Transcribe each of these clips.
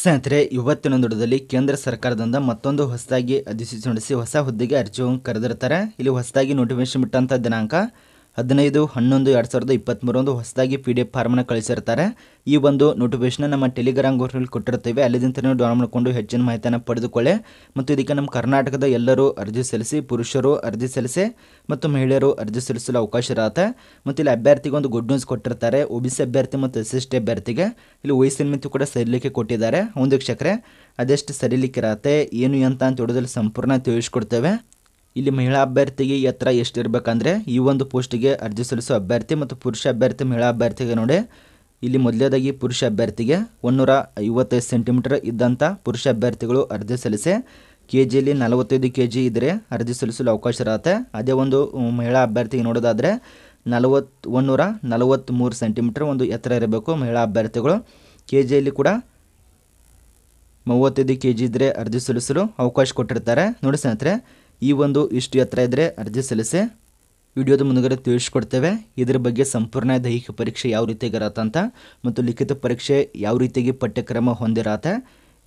ಸ್ನೇಹಿತರೆ ಇವತ್ತಿನ ದುಡದಲ್ಲಿ ಕೇಂದ್ರ ಸರ್ಕಾರದಿಂದ ಮತ್ತೊಂದು ಹೊಸದಾಗಿ ಅಧಿಸೂಚನೆ ಹೊಸ ಹುದ್ದೆಗೆ ಅರ್ಜಿ ಕರೆದಿರ್ತಾರೆ ಇಲ್ಲಿ ಹೊಸದಾಗಿ ನೋಟಿಫಿಕೇಶನ್ ಬಿಟ್ಟಂತ ದಿನಾಂಕ ಹದಿನೈದು ಹನ್ನೊಂದು ಎರಡು ಸಾವಿರದ ಇಪ್ಪತ್ತ್ಮೂರೊಂದು ಹೊಸದಾಗಿ ಪಿ ಡಿ ಎಫ್ ಫಾರ್ಮನ್ನು ಕಳಿಸಿರ್ತಾರೆ ಈ ಒಂದು ನೋಟಿಫಿಕೇಷನ್ ನಮ್ಮ ಟೆಲಿಗ್ರಾಮ್ ಗ್ರೂಪ್ನಲ್ಲಿ ಕೊಟ್ಟಿರ್ತೇವೆ ಅಲ್ಲಿಂದ ನೀವು ಡೌನ್ ಮಾಡಿಕೊಂಡು ಹೆಚ್ಚಿನ ಮಾಹಿತಿಯನ್ನು ಪಡೆದುಕೊಳ್ಳಿ ಮತ್ತು ಇದಕ್ಕೆ ನಮ್ಮ ಕರ್ನಾಟಕದ ಎಲ್ಲರೂ ಅರ್ಜಿ ಸಲ್ಲಿಸಿ ಪುರುಷರು ಅರ್ಜಿ ಸಲ್ಲಿಸಿ ಮತ್ತು ಮಹಿಳೆಯರು ಅರ್ಜಿ ಸಲ್ಲಿಸಲು ಅವಕಾಶ ಇರುತ್ತೆ ಮತ್ತು ಇಲ್ಲಿ ಅಭ್ಯರ್ಥಿಗೆ ಒಂದು ಗುಡ್ ನ್ಯೂಸ್ ಕೊಟ್ಟಿರ್ತಾರೆ ಒ ಬಿ ಸಿ ಅಭ್ಯರ್ಥಿ ಮತ್ತು ಎಸ್ ಎಸ್ ಟಿ ಅಭ್ಯರ್ಥಿಗೆ ಇಲ್ಲಿ ವಯಸ್ಸಿನ e ಮಿತಿ ಕೂಡ ಸರಿಲಿಕ್ಕೆ ಕೊಟ್ಟಿದ್ದಾರೆ ಒಂದು ವೀಕ್ಷಕರೇ ಅದೆಷ್ಟು ಸರಿಲಿಕ್ಕಿರತ್ತೆ ಏನು ಅಂತ ಅಂತ ಹೇಳೋದ್ರಲ್ಲಿ ಸಂಪೂರ್ಣ ತಿಳಿಸ್ಕೊಡ್ತೇವೆ ಇಲ್ಲಿ ಮಹಿಳಾ ಅಭ್ಯರ್ಥಿಗೆ ಎತ್ತರ ಎಷ್ಟಿರಬೇಕಂದ್ರೆ ಈ ಒಂದು ಪೋಸ್ಟಿಗೆ ಅರ್ಜಿ ಸಲ್ಲಿಸೋ ಅಭ್ಯರ್ಥಿ ಮತ್ತು ಪುರುಷ ಅಭ್ಯರ್ಥಿ ಮಹಿಳಾ ಅಭ್ಯರ್ಥಿಗೆ ನೋಡಿ ಇಲ್ಲಿ ಮೊದಲೇದಾಗಿ ಪುರುಷ ಅಭ್ಯರ್ಥಿಗೆ ಒನ್ನೂರ ಐವತ್ತೈದು ಸೆಂಟಿಮೀಟರ್ ಇದ್ದಂಥ ಪುರುಷ ಅಭ್ಯರ್ಥಿಗಳು ಅರ್ಜಿ ಸಲ್ಲಿಸಿ ಕೆ ಜಿಯಲ್ಲಿ ನಲವತ್ತೈದು ಕೆ ಜಿ ಇದ್ದರೆ ಅರ್ಜಿ ಸಲ್ಲಿಸಲು ಅವಕಾಶ ಇರುತ್ತೆ ಅದೇ ಒಂದು ಮಹಿಳಾ ಅಭ್ಯರ್ಥಿಗೆ ನೋಡೋದಾದರೆ ನಲವತ್ತು ಒನ್ನೂರ ನಲವತ್ತ್ಮೂರು ಸೆಂಟಿಮೀಟರ್ ಒಂದು ಎತ್ತರ ಇರಬೇಕು ಮಹಿಳಾ ಅಭ್ಯರ್ಥಿಗಳು ಕೆ ಜಿಯಲ್ಲಿ ಕೂಡ ಮೂವತ್ತೈದು ಕೆ ಜಿ ಇದ್ದರೆ ಅರ್ಜಿ ಸಲ್ಲಿಸಲು ಅವಕಾಶ ಕೊಟ್ಟಿರ್ತಾರೆ ನೋಡಿ ಸ್ನೇಹಿತರೆ ಈ ಒಂದು ಇಷ್ಟು ಎತ್ತರ ಇದ್ದರೆ ಅರ್ಜಿ ಸಲ್ಲಿಸಿ ವಿಡಿಯೋದ ಮುಂದುಗಡೆ ತಿಳಿಸ್ಕೊಡ್ತೇವೆ ಇದರ ಬಗ್ಗೆ ಸಂಪೂರ್ಣ ದೈಹಿಕ ಪರೀಕ್ಷೆ ಯಾವ ಇರತ್ತಂತ ಮತ್ತು ಲಿಖಿತ ಪರೀಕ್ಷೆ ಯಾವ ರೀತಿಯಾಗಿ ಪಠ್ಯಕ್ರಮ ಹೊಂದಿರತ್ತೆ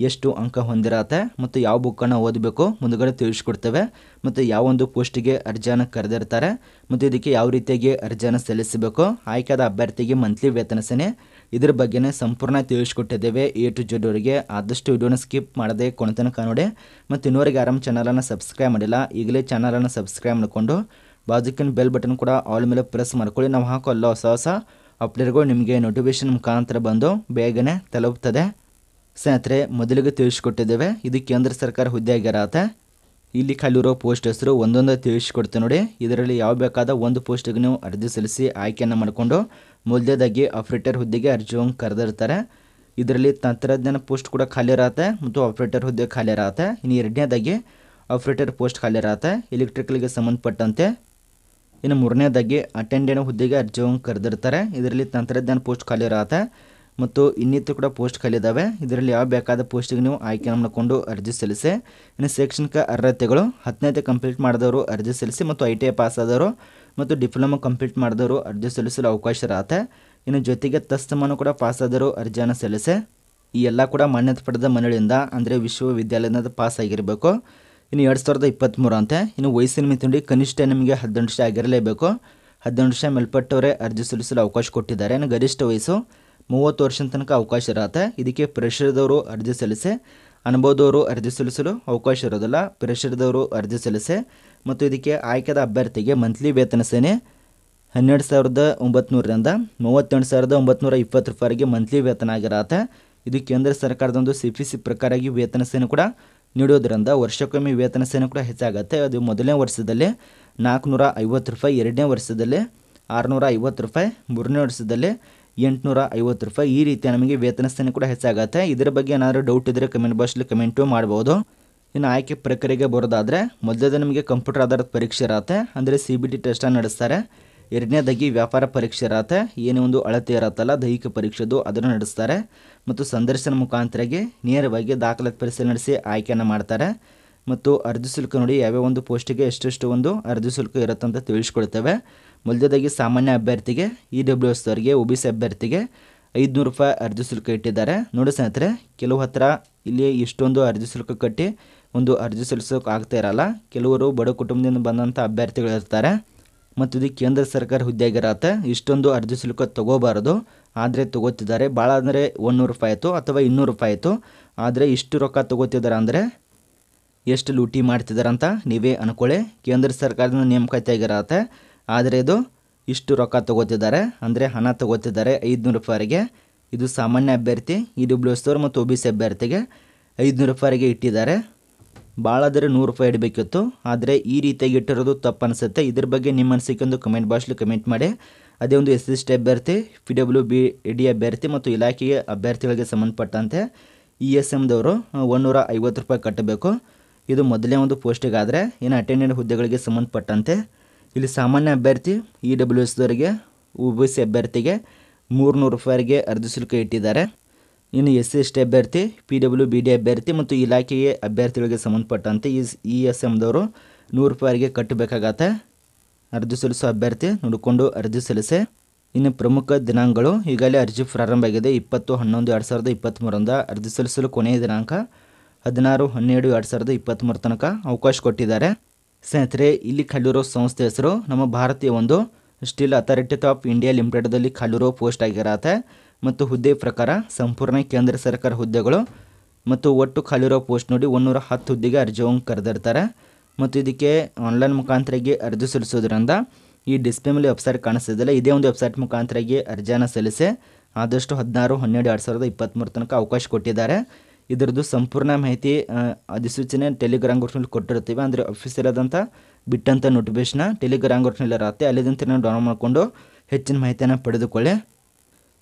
ಎಷ್ಟು ಅಂಕ ಹೊಂದಿರತ್ತೆ ಮತ್ತು ಯಾವ ಬುಕ್ಕನ್ನು ಓದಬೇಕು ಮುಂದುಗಡೆ ತಿಳಿಸ್ಕೊಡ್ತೇವೆ ಮತ್ತು ಯಾವೊಂದು ಪೋಸ್ಟಿಗೆ ಅರ್ಜಿಯನ್ನು ಕರೆದಿರ್ತಾರೆ ಮತ್ತು ಇದಕ್ಕೆ ಯಾವ ರೀತಿಯಾಗಿ ಅರ್ಜಿಯನ್ನು ಸಲ್ಲಿಸಬೇಕು ಆಯ್ಕೆಯಾದ ಅಭ್ಯರ್ಥಿಗೆ ಮಂತ್ಲಿ ವೇತನ ಸೇನೆ ಇದ್ರ ಬಗ್ಗೆನೇ ಸಂಪೂರ್ಣ ತಿಳಿಸ್ಕೊಟ್ಟಿದ್ದೇವೆ ಎ ಟು ಜೆಡ್ ಅವರಿಗೆ ಆದಷ್ಟು ವಿಡಿಯೋನ ಸ್ಕಿಪ್ ಮಾಡದೆ ಕೊನೆ ನೋಡಿ ಮತ್ತು ಇನ್ನೋರಿಗೆ ಆರಾಮ್ ಚಾನಲನ್ನು ಸಬ್ಸ್ಕ್ರೈಬ್ ಮಾಡಿಲ್ಲ ಈಗಲೇ ಚಾನಲನ್ನು ಸಬ್ಸ್ಕ್ರೈಬ್ ಮಾಡಿಕೊಂಡು ಬಾಜುಕಿನ ಬೆಲ್ ಬಟನ್ ಕೂಡ ಆಲ್ ಮೇಲೆ ಪ್ರೆಸ್ ಮಾಡ್ಕೊಳ್ಳಿ ನಾವು ಹಾಕೋ ಎಲ್ಲ ಹೊಸ ಹೊಸ ಅಪ್ಡೇಟ್ಗಳು ನಿಮಗೆ ನೋಟಿಫಿಕೇಷನ್ ಮುಖಾಂತರ ಬಂದು ಬೇಗನೆ ತಲುಪ್ತದೆ ಸ್ನೇಹಿತರೆ ಮೊದಲಿಗೆ ತಿಳಿಸ್ಕೊಟ್ಟಿದ್ದೇವೆ ಇದು ಕೇಂದ್ರ ಸರ್ಕಾರ ಆಗಿರತ್ತೆ ಇಲ್ಲಿ ಖಾಲಿರೋ ಪೋಸ್ಟ್ ಹೆಸರು ಒಂದೊಂದು ತಿಳಿಸ್ಕೊಡ್ತೀನಿ ನೋಡಿ ಇದರಲ್ಲಿ ಯಾವ ಬೇಕಾದ ಒಂದು ಪೋಸ್ಟಿಗೆ ನೀವು ಅರ್ಜಿ ಸಲ್ಲಿಸಿ ಆಯ್ಕೆಯನ್ನು ಮಾಡಿಕೊಂಡು ಮೊದಲೇದಾಗಿ ಆಪ್ರೇಟರ್ ಹುದ್ದೆಗೆ ಹೋಗಿ ಕರೆದಿರ್ತಾರೆ ಇದರಲ್ಲಿ ತಂತ್ರಜ್ಞಾನ ಪೋಸ್ಟ್ ಕೂಡ ಖಾಲಿ ಇರತ್ತೆ ಮತ್ತು ಆಪ್ರೇಟರ್ ಹುದ್ದೆ ಖಾಲಿ ಇರತ್ತೆ ಇನ್ನು ಎರಡನೇದಾಗಿ ಆಪ್ರೇಟರ್ ಪೋಸ್ಟ್ ಖಾಲಿ ಇರತ್ತೆ ಎಲೆಕ್ಟ್ರಿಕಲ್ಗೆ ಸಂಬಂಧಪಟ್ಟಂತೆ ಇನ್ನು ಮೂರನೇದಾಗಿ ಅಟೆಂಡೆಂಟ್ ಹುದ್ದೆಗೆ ಹೋಗಿ ಕರೆದಿರ್ತಾರೆ ಇದರಲ್ಲಿ ತಂತ್ರಜ್ಞಾನ ಪೋಸ್ಟ್ ಖಾಲಿ ಇರತ್ತೆ ಮತ್ತು ಇನ್ನಿತರ ಕೂಡ ಪೋಸ್ಟ್ ಖಾಲಿ ಇದ್ದಾವೆ ಇದರಲ್ಲಿ ಯಾವ ಬೇಕಾದ ಪೋಸ್ಟಿಗೆ ನೀವು ಆಯ್ಕೆ ಮಾಡಿಕೊಂಡು ಅರ್ಜಿ ಸಲ್ಲಿಸಿ ಇನ್ನು ಶೈಕ್ಷಣಿಕ ಅರ್ಹತೆಗಳು ಹತ್ತನೇದೇ ಕಂಪ್ಲೀಟ್ ಮಾಡಿದವರು ಅರ್ಜಿ ಸಲ್ಲಿಸಿ ಮತ್ತು ಐ ಟಿ ಐ ಪಾಸ್ ಆದವರು ಮತ್ತು ಡಿಪ್ಲೊಮಾ ಕಂಪ್ಲೀಟ್ ಮಾಡಿದವರು ಅರ್ಜಿ ಸಲ್ಲಿಸಲು ಅವಕಾಶ ಇರತ್ತೆ ಇನ್ನು ಜೊತೆಗೆ ತಸ್ತಮಾನು ಕೂಡ ಪಾಸಾದವರು ಅರ್ಜಿಯನ್ನು ಸಲ್ಲಿಸೆ ಈ ಎಲ್ಲ ಕೂಡ ಮಾನ್ಯತೆ ಪಡೆದ ಮನೆಯಿಂದ ಅಂದರೆ ವಿಶ್ವವಿದ್ಯಾಲಯದಿಂದ ಆಗಿರಬೇಕು ಇನ್ನು ಎರಡು ಸಾವಿರದ ಇಪ್ಪತ್ತ್ಮೂರು ಅಂತೆ ಇನ್ನು ವಯಸ್ಸಿನ ಮಿತಿಂಡಿ ಕನಿಷ್ಠ ನಿಮಗೆ ಹದಿನೆಂಟು ವರ್ಷ ಆಗಿರಲೇಬೇಕು ಹದಿನೆಂಟು ವರ್ಷ ಮೇಲ್ಪಟ್ಟವರೇ ಅರ್ಜಿ ಸಲ್ಲಿಸಲು ಅವಕಾಶ ಕೊಟ್ಟಿದ್ದಾರೆ ಇನ್ನು ಗರಿಷ್ಠ ವಯಸ್ಸು ಮೂವತ್ತು ವರ್ಷದ ತನಕ ಅವಕಾಶ ಇರತ್ತೆ ಇದಕ್ಕೆ ಪ್ರೆಷರ್ದವರು ಅರ್ಜಿ ಸಲ್ಲಿಸೆ ಅನುಭವದವರು ಅರ್ಜಿ ಸಲ್ಲಿಸಲು ಅವಕಾಶ ಇರೋದಿಲ್ಲ ಪ್ರೆಷರ್ದವರು ಅರ್ಜಿ ಸಲ್ಲಿಸೆ ಮತ್ತು ಇದಕ್ಕೆ ಆಯ್ಕೆದ ಅಭ್ಯರ್ಥಿಗೆ ಮಂತ್ಲಿ ವೇತನ ಸೇನೆ ಹನ್ನೆರಡು ಸಾವಿರದ ಒಂಬತ್ನೂರರಿಂದ ಮೂವತ್ತೆಂಟು ಸಾವಿರದ ಒಂಬತ್ತು ಇಪ್ಪತ್ತು ರೂಪಾಯಿಗೆ ಮಂತ್ಲಿ ವೇತನ ಆಗಿರತ್ತೆ ಇದು ಕೇಂದ್ರ ಸರ್ಕಾರದ ಒಂದು ಸಿ ಪಿ ಸಿ ಪ್ರಕಾರವಾಗಿ ವೇತನ ಸೇನೆ ಕೂಡ ನೀಡೋದ್ರಿಂದ ವರ್ಷಕ್ಕೊಮ್ಮೆ ವೇತನ ಸೇನೆ ಕೂಡ ಹೆಚ್ಚಾಗತ್ತೆ ಅದು ಮೊದಲನೇ ವರ್ಷದಲ್ಲಿ ನಾಲ್ಕುನೂರ ಐವತ್ತು ರೂಪಾಯಿ ಎರಡನೇ ವರ್ಷದಲ್ಲಿ ಆರುನೂರ ಐವತ್ತು ರೂಪಾಯಿ ಮೂರನೇ ವರ್ಷದಲ್ಲಿ ಎಂಟುನೂರ ಐವತ್ತು ರೂಪಾಯಿ ಈ ರೀತಿ ನಮಗೆ ವೇತನ ಸೇನೆ ಕೂಡ ಹೆಚ್ಚಾಗತ್ತೆ ಇದರ ಬಗ್ಗೆ ಏನಾದರೂ ಡೌಟ್ ಇದ್ದರೆ ಕಮೆಂಟ್ ಬಾಕ್ಸಲ್ಲಿ ಕಮೆಂಟು ಮಾಡ್ಬೋದು ಇನ್ನು ಆಯ್ಕೆ ಪ್ರಕ್ರಿಯೆಗೆ ಬರೋದಾದರೆ ಮೊದಲದೇ ನಿಮಗೆ ಕಂಪ್ಯೂಟರ್ ಆಧಾರದ ಪರೀಕ್ಷೆ ಇರತ್ತೆ ಅಂದರೆ ಸಿ ಬಿ ಟಿ ಟೆಸ್ಟನ್ನು ನಡೆಸ್ತಾರೆ ಎರಡನೇದಾಗಿ ವ್ಯಾಪಾರ ಪರೀಕ್ಷೆ ಇರತ್ತೆ ಏನೇ ಒಂದು ಅಳತೆ ಇರತ್ತಲ್ಲ ದೈಹಿಕ ಪರೀಕ್ಷೆದು ಅದನ್ನು ನಡೆಸ್ತಾರೆ ಮತ್ತು ಸಂದರ್ಶನ ಮುಖಾಂತರಗೆ ನೇರವಾಗಿ ದಾಖಲಾತಿ ಪರಿಶೀಲನೆ ನಡೆಸಿ ಆಯ್ಕೆಯನ್ನು ಮಾಡ್ತಾರೆ ಮತ್ತು ಅರ್ಜಿ ಶುಲ್ಕ ನೋಡಿ ಯಾವ್ಯಾವ ಒಂದು ಪೋಸ್ಟಿಗೆ ಎಷ್ಟೆಷ್ಟು ಒಂದು ಅರ್ಜಿ ಶುಲ್ಕ ಇರುತ್ತೆ ಅಂತ ತಿಳಿಸ್ಕೊಳ್ತೇವೆ ಮೊದಲದಾಗಿ ಸಾಮಾನ್ಯ ಅಭ್ಯರ್ಥಿಗೆ ಇ ಡಬ್ಲ್ಯೂ ಎಸ್ ಅವರಿಗೆ ಒ ಬಿ ಸಿ ಅಭ್ಯರ್ಥಿಗೆ ಐದುನೂರು ರೂಪಾಯಿ ಅರ್ಜಿ ಶುಲ್ಕ ಇಟ್ಟಿದ್ದಾರೆ ನೋಡಿ ಸ್ನೇಹಿತರೆ ಕೆಲವು ಹತ್ರ ಇಲ್ಲಿ ಇಷ್ಟೊಂದು ಅರ್ಜಿ ಶುಲ್ಕ ಕಟ್ಟಿ ಒಂದು ಅರ್ಜಿ ಸಲ್ಲಿಸೋಕೆ ಆಗ್ತಾ ಇರಲ್ಲ ಕೆಲವರು ಬಡ ಕುಟುಂಬದಿಂದ ಬಂದಂಥ ಅಭ್ಯರ್ಥಿಗಳಿರ್ತಾರೆ ಮತ್ತು ಇದು ಕೇಂದ್ರ ಸರ್ಕಾರ ಆಗಿರತ್ತೆ ಇಷ್ಟೊಂದು ಅರ್ಜಿ ಶುಲ್ಕ ತೊಗೋಬಾರ್ದು ಆದರೆ ತೊಗೋತಿದ್ದಾರೆ ಭಾಳ ಅಂದರೆ ಒನ್ನೂರು ರೂಪಾಯಿ ಆಯಿತು ಅಥವಾ ಇನ್ನೂರು ರೂಪಾಯಿ ಆಯಿತು ಆದರೆ ಇಷ್ಟು ರೊಕ್ಕ ತೊಗೋತಿದ್ದಾರೆ ಅಂದರೆ ಎಷ್ಟು ಲೂಟಿ ಮಾಡ್ತಿದ್ದಾರೆ ಅಂತ ನೀವೇ ಅನ್ಕೊಳ್ಳಿ ಕೇಂದ್ರ ಸರ್ಕಾರದಿಂದ ನೇಮಕಾತಿ ಆಗಿರತ್ತೆ ಆದರೆ ಇದು ಇಷ್ಟು ರೊಕ್ಕ ತೊಗೋತಿದ್ದಾರೆ ಅಂದರೆ ಹಣ ತೊಗೋತಿದ್ದಾರೆ ಐದುನೂರು ರೂಪಾಯಿಗೆ ಇದು ಸಾಮಾನ್ಯ ಅಭ್ಯರ್ಥಿ ಇ ಡಬ್ಲ್ಯೂ ಎಸ್ ಮತ್ತು ಒ ಬಿ ಸಿ ಅಭ್ಯರ್ಥಿಗೆ ಐದುನೂರು ರೂಪಾಯಿಗೆ ಇಟ್ಟಿದ್ದಾರೆ ಭಾಳ ಆದರೆ ನೂರು ರೂಪಾಯಿ ಇಡಬೇಕಿತ್ತು ಆದರೆ ಈ ರೀತಿಯಾಗಿ ಇಟ್ಟಿರೋದು ತಪ್ಪು ಅನಿಸುತ್ತೆ ಇದ್ರ ಬಗ್ಗೆ ನಿಮ್ಮ ಅನಿಸಿಕೆ ಕಮೆಂಟ್ ಬಾಕ್ಸಲ್ಲಿ ಕಮೆಂಟ್ ಮಾಡಿ ಅದೇ ಒಂದು ಎಸ್ ಎಸ್ ಟಿ ಅಭ್ಯರ್ಥಿ ಪಿ ಡಬ್ಲ್ಯೂ ಬಿ ಡಿ ಅಭ್ಯರ್ಥಿ ಮತ್ತು ಇಲಾಖೆಯ ಅಭ್ಯರ್ಥಿಗಳಿಗೆ ಸಂಬಂಧಪಟ್ಟಂತೆ ಇ ಎಸ್ ಎಮ್ದವರು ಒಂದೂರ ಐವತ್ತು ರೂಪಾಯಿ ಕಟ್ಟಬೇಕು ಇದು ಮೊದಲೇ ಒಂದು ಪೋಸ್ಟಿಗಾದರೆ ಏನು ಅಟೆಂಡೆಂಟ್ ಹುದ್ದೆಗಳಿಗೆ ಸಂಬಂಧಪಟ್ಟಂತೆ ಇಲ್ಲಿ ಸಾಮಾನ್ಯ ಅಭ್ಯರ್ಥಿ ಇ e ಡಬ್ಲ್ಯೂ ಎಸ್ದವರಿಗೆ ಒ ಬಿ ಸಿ ಅಭ್ಯರ್ಥಿಗೆ ನೂರು ರೂಪಾಯಿಗೆ ಅರ್ಜಿ ಶುಲ್ಕ ಇಟ್ಟಿದ್ದಾರೆ ಇನ್ನು ಎಸ್ ಸಿ ಎಸ್ ಟಿ ಅಭ್ಯರ್ಥಿ ಪಿ ಡಬ್ಲ್ಯೂ ಬಿ ಡಿ ಅಭ್ಯರ್ಥಿ ಮತ್ತು ಇಲಾಖೆಯ ಅಭ್ಯರ್ಥಿಗಳಿಗೆ ಸಂಬಂಧಪಟ್ಟಂತೆ ಈ ಇ ಎಸ್ ಎಮ್ದವರು ನೂರು ರೂಪಾಯಿಗೆ ಕಟ್ಟಬೇಕಾಗತ್ತೆ ಅರ್ಜಿ ಸಲ್ಲಿಸೋ ಅಭ್ಯರ್ಥಿ ನೋಡಿಕೊಂಡು ಅರ್ಜಿ ಸಲ್ಲಿಸೆ ಇನ್ನು ಪ್ರಮುಖ ದಿನಾಂಕಗಳು ಈಗಲೇ ಅರ್ಜಿ ಪ್ರಾರಂಭ ಆಗಿದೆ ಇಪ್ಪತ್ತು ಹನ್ನೊಂದು ಎರಡು ಸಾವಿರದ ಇಪ್ಪತ್ತ್ಮೂರರಿಂದ ಅರ್ಜಿ ಸಲ್ಲಿಸಲು ಕೊನೆಯ ದಿನಾಂಕ ಹದಿನಾರು ಹನ್ನೆರಡು ಎರಡು ಸಾವಿರದ ಇಪ್ಪತ್ತ್ಮೂರು ತನಕ ಅವಕಾಶ ಕೊಟ್ಟಿದ್ದಾರೆ ಸ್ನೇಹಿತರೆ ಇಲ್ಲಿ ಖಾಲಿರೋ ಸಂಸ್ಥೆ ಹೆಸರು ನಮ್ಮ ಭಾರತೀಯ ಒಂದು ಸ್ಟೀಲ್ ಅಥಾರಿಟಿ ಆಫ್ ಇಂಡಿಯಾ ಲಿಮಿಟೆಡ್ದಲ್ಲಿ ಖಾಲಿರೋ ಪೋಸ್ಟ್ ಆಗಿರತ್ತೆ ಮತ್ತು ಹುದ್ದೆ ಪ್ರಕಾರ ಸಂಪೂರ್ಣ ಕೇಂದ್ರ ಸರ್ಕಾರ ಹುದ್ದೆಗಳು ಮತ್ತು ಒಟ್ಟು ಖಾಲಿರೋ ಪೋಸ್ಟ್ ನೋಡಿ ಒಂದೂರ ಹತ್ತು ಹುದ್ದೆಗೆ ಹೋಗಿ ಕರೆದಿರ್ತಾರೆ ಮತ್ತು ಇದಕ್ಕೆ ಆನ್ಲೈನ್ ಮುಖಾಂತರಾಗಿ ಅರ್ಜಿ ಸಲ್ಲಿಸೋದ್ರಿಂದ ಈ ಡಿಸ್ಪ್ಲೇ ಮೇಲೆ ವೆಬ್ಸೈಟ್ ಕಾಣಿಸ್ತಿದ್ದಲ್ಲ ಇದೇ ಒಂದು ವೆಬ್ಸೈಟ್ ಮುಖಾಂತರಾಗಿ ಅರ್ಜಿಯನ್ನು ಸಲ್ಲಿಸಿ ಆದಷ್ಟು ಹದಿನಾರು ಹನ್ನೆರಡು ಎರಡು ಸಾವಿರದ ಇಪ್ಪತ್ತ್ಮೂರು ತನಕ ಅವಕಾಶ ಕೊಟ್ಟಿದ್ದಾರೆ ಇದರದ್ದು ಸಂಪೂರ್ಣ ಮಾಹಿತಿ ಅಧಿಸೂಚನೆ ಟೆಲಿಗ್ರಾಮ್ ಗ್ರೂಪ್ನಲ್ಲಿ ಕೊಟ್ಟಿರ್ತೀವಿ ಅಂದರೆ ಅಫೀಸಿಯಲ್ ಆದಂಥ ಬಿಟ್ಟಂಥ ನೋಟಿಫಿಕೇಶನ್ನ ಟೆಲಿಗ್ರಾಮ್ ಗ್ರೂಪ್ನಲ್ಲಿ ಇರುತ್ತೆ ಅಲ್ಲಿದಂತೆ ನಾವು ಡೌನ್ಲೋಡ್ ಮಾಡಿಕೊಂಡು ಹೆಚ್ಚಿನ ಮಾಹಿತಿಯನ್ನು ಪಡೆದುಕೊಳ್ಳಿ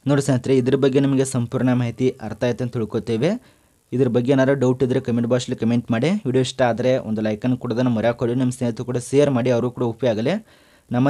ನೋಡಿ ಸ್ನೇಹಿತರೆ ಇದ್ರ ಬಗ್ಗೆ ನಿಮಗೆ ಸಂಪೂರ್ಣ ಮಾಹಿತಿ ಅರ್ಥ ಆಯ್ತು ಅಂತ ತಿಳ್ಕೊತೇವೆ ಇದ್ರ ಬಗ್ಗೆ ಏನಾರು ಡೌಟ್ ಇದ್ರೆ ಕಮೆಂಟ್ ಅಲ್ಲಿ ಕಮೆಂಟ್ ಮಾಡಿ ವಿಡಿಯೋ ಇಷ್ಟ ಆದರೆ ಒಂದು ಲೈಕ್ ಲೈಕನ್ನು ಕೊಡೋದನ್ನು ಮರೆಯಾಕೊಳ್ಳಿ ನಮ್ಮ ಸ್ನೇಹಿತರು ಕೂಡ ಶೇರ್ ಮಾಡಿ ಅವರು ಕೂಡ ಆಗಲಿ ನಮ್ಮ